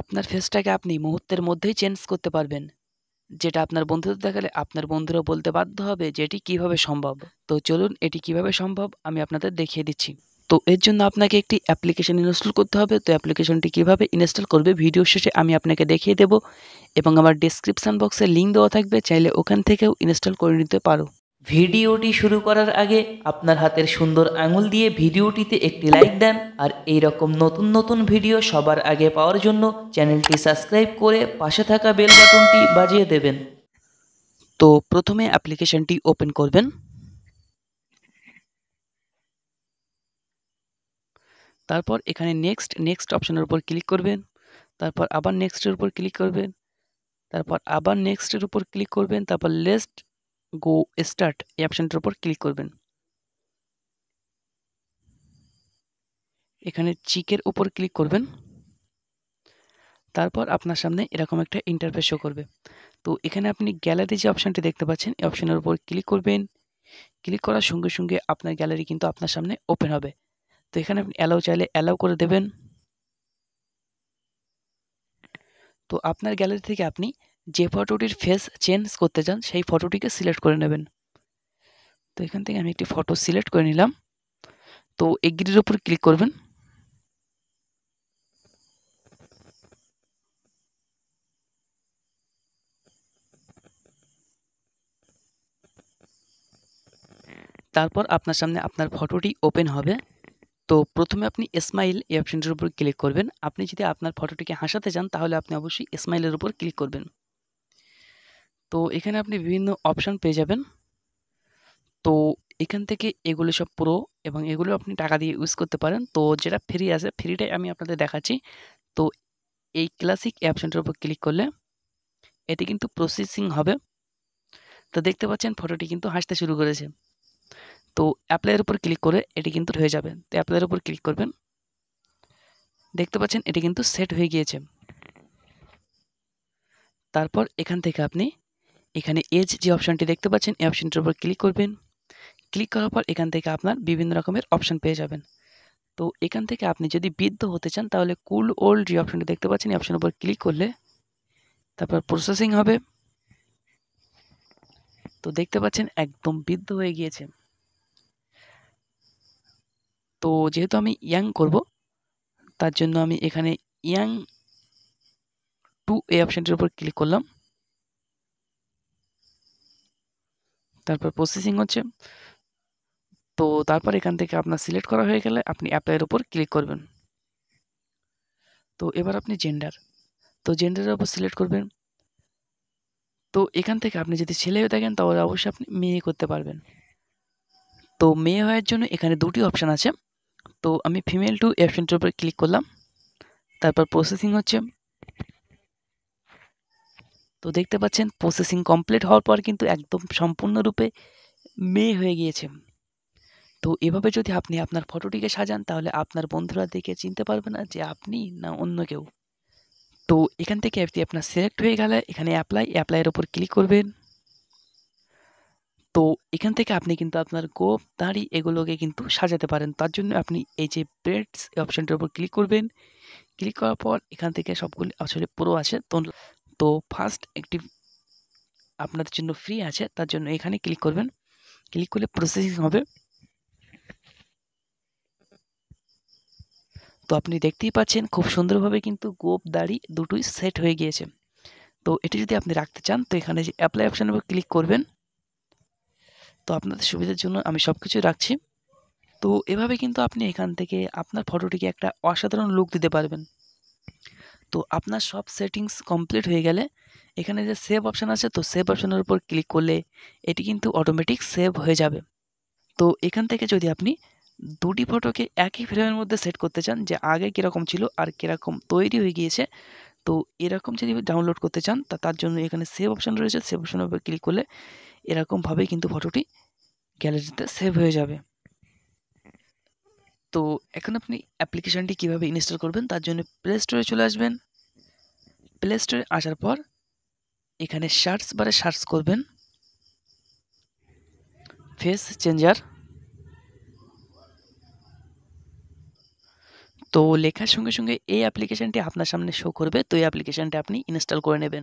আপনার ফেসটাকে আপনি মুহূর্তের মধ্যেই চেঞ্জ করতে পারবেন যেটা আপনার বন্ধুদের দেখালে আপনার বন্ধুরাও বলতে বাধ্য হবে যে এটি কীভাবে সম্ভব তো চলুন এটি কিভাবে সম্ভব আমি আপনাদের দেখিয়ে দিচ্ছি তো এর জন্য আপনাকে একটি অ্যাপ্লিকেশন ইনস্টল করতে হবে তো অ্যাপ্লিকেশনটি কীভাবে ইনস্টল করবে ভিডিও শেষে আমি আপনাকে দেখিয়ে দেব এবং আমার ডিসক্রিপশান বক্সে লিঙ্ক দেওয়া থাকবে চাইলে ওখান থেকেও ইনস্টল করে নিতে পারো ভিডিওটি শুরু করার আগে আপনার হাতের সুন্দর আঙুল দিয়ে ভিডিওটিতে একটি লাইক দেন আর এই রকম নতুন নতুন ভিডিও সবার আগে পাওয়ার জন্য চ্যানেলটি সাবস্ক্রাইব করে পাশে থাকা বেল বাটনটি বাজিয়ে দেবেন তো প্রথমে অ্যাপ্লিকেশনটি ওপেন করবেন তারপর এখানে নেক্সট নেক্সট অপশনের উপর ক্লিক করবেন তারপর আবার নেক্সটের উপর ক্লিক করবেন তারপর আবার নেক্সটের উপর ক্লিক করবেন তারপর লেস্ট গো স্টার্ট এই অপশানটার উপর ক্লিক করবেন এখানে চিকের উপর ক্লিক করবেন তারপর আপনার সামনে এরকম একটা ইন্টারফেস শো করবে তো এখানে আপনি গ্যালারি যে অপশানটি দেখতে পাচ্ছেন এই অপশানের উপর ক্লিক করবেন ক্লিক করার সঙ্গে সঙ্গে আপনার গ্যালারি কিন্তু আপনার সামনে ওপেন হবে তো এখানে আপনি অ্যালাউ চাইলে অ্যালাউ করে দেবেন তো আপনার গ্যালারি থেকে আপনি যে ফটোটির ফেস চেঞ্জ করতে চান সেই ফটোটিকে সিলেক্ট করে নেবেন তো এখান থেকে আমি একটি ফটো সিলেক্ট করে নিলাম তো এগ্রির ওপর ক্লিক করবেন তারপর আপনার সামনে আপনার ফটোটি ওপেন হবে তো প্রথমে আপনি স্মাইল এই অপশানটির উপর ক্লিক করবেন আপনি যদি আপনার ফটোটিকে হাসাতে চান তাহলে আপনি অবশ্যই স্মাইলের উপর ক্লিক করবেন তো এখানে আপনি বিভিন্ন অপশান পেয়ে যাবেন তো এখান থেকে এগুলো সব প্রো এবং এগুলো আপনি টাকা দিয়ে ইউজ করতে পারেন তো যেটা ফ্রি আছে ফ্রিটাই আমি আপনাদের দেখাচ্ছি তো এই ক্লাসিক অ্যাপশনটার উপর ক্লিক করলে এটি কিন্তু প্রসেসিং হবে তো দেখতে পাচ্ছেন ফটোটি কিন্তু হাসতে শুরু করেছে তো অ্যাপ্লাইয়ের উপর ক্লিক করে এটি কিন্তু হয়ে যাবে তো অ্যাপ্লাইয়ের উপর ক্লিক করবেন দেখতে পাচ্ছেন এটি কিন্তু সেট হয়ে গিয়েছে তারপর এখান থেকে আপনি এখানে এজ যে অপশানটি দেখতে পাচ্ছেন এই অপশানটির উপর ক্লিক করবেন ক্লিক করার পর এখান থেকে আপনার বিভিন্ন রকমের অপশান পেয়ে যাবেন তো এখান থেকে আপনি যদি বৃদ্ধ হতে চান তাহলে কুল ওল্ড যে অপশানটি দেখতে পাচ্ছেন এই অপশানের উপর ক্লিক করলে তারপর প্রসেসিং হবে তো দেখতে পাচ্ছেন একদম বৃদ্ধ হয়ে গিয়েছে তো যেহেতু আমি ইয়াং করব তার জন্য আমি এখানে ইয়াং টু এই অপশানটির উপর ক্লিক করলাম তারপর প্রসেসিং হচ্ছে তো তারপর এখান থেকে আপনার সিলেক্ট করা হয়ে গেলে আপনি অ্যাপ্লাইয়ের উপর ক্লিক করবেন তো এবার আপনি জেন্ডার তো জেন্ডারের উপর সিলেক্ট করবেন তো এখান থেকে আপনি যদি ছেলে হয়ে থাকেন তাহলে অবশ্যই আপনি মেয়ে করতে পারবেন তো মেয়ে হওয়ার জন্য এখানে দুটি অপশান আছে তো আমি ফিমেল টু অপশানটার উপর ক্লিক করলাম তারপর প্রসেসিং হচ্ছে তো দেখতে পাচ্ছেন প্রসেসিং কমপ্লিট হওয়ার পর কিন্তু একদম সম্পূর্ণরূপে মেয়ে হয়ে গিয়েছে তো এভাবে যদি আপনি আপনার ফটোটিকে সাজান তাহলে আপনার বন্ধুরা দেখে চিনতে পারবে না যে আপনি না অন্য কেউ তো এখান থেকে আপনি আপনার সিলেক্ট হয়ে গেলে এখানে অ্যাপ্লাই অ্যাপ্লাইয়ের ওপর ক্লিক করবেন তো এখান থেকে আপনি কিন্তু আপনার গোপ দাঁড়ি এগুলোকে কিন্তু সাজাতে পারেন তার জন্য আপনি এই যে ব্রেডস অপশানটির উপর ক্লিক করবেন ক্লিক করার পর এখান থেকে সবগুলি আসলে পুরো আছে তো তো ফার্স্ট একটি আপনাদের জন্য ফ্রি আছে তার জন্য এখানে ক্লিক করবেন ক্লিক করলে প্রসেসিং হবে তো আপনি দেখতেই পাচ্ছেন খুব সুন্দরভাবে কিন্তু গোপ দাড়ি দুটোই সেট হয়ে গিয়েছে তো এটি যদি আপনি রাখতে চান তো এখানে যে অ্যাপ্লাই অপশানের উপর ক্লিক করবেন তো আপনাদের সুবিধার জন্য আমি সব কিছু রাখছি তো এভাবে কিন্তু আপনি এখান থেকে আপনার ফটোটিকে একটা অসাধারণ লুক দিতে পারবেন তো আপনার সব সেটিংস কমপ্লিট হয়ে গেলে এখানে যে সেভ অপশান আছে তো সেভ অপশানের উপর ক্লিক করলে এটি কিন্তু অটোমেটিক সেভ হয়ে যাবে তো এখান থেকে যদি আপনি দুটি ফটোকে একই ফ্রেমের মধ্যে সেট করতে চান যে আগে কীরকম ছিল আর কীরকম তৈরি হয়ে গিয়েছে তো এরকম যদি ডাউনলোড করতে চান তা তার জন্য এখানে সেভ অপশান রয়েছে সেভ অপশানের উপর ক্লিক করলে এরকমভাবেই কিন্তু ফটোটি গ্যালারিতে সেভ হয়ে যাবে তো এখন আপনি অ্যাপ্লিকেশানটি কীভাবে ইনস্টল করবেন তার জন্য প্লে স্টোরে চলে আসবেন প্লে স্টোরে আসার পর এখানে সার্চ বারে সার্চ করবেন ফেস চেঞ্জার তো লেখার সঙ্গে সঙ্গে এই অ্যাপ্লিকেশানটি আপনার সামনে শো করবে তো এই অ্যাপ্লিকেশানটি আপনি ইনস্টল করে নেবেন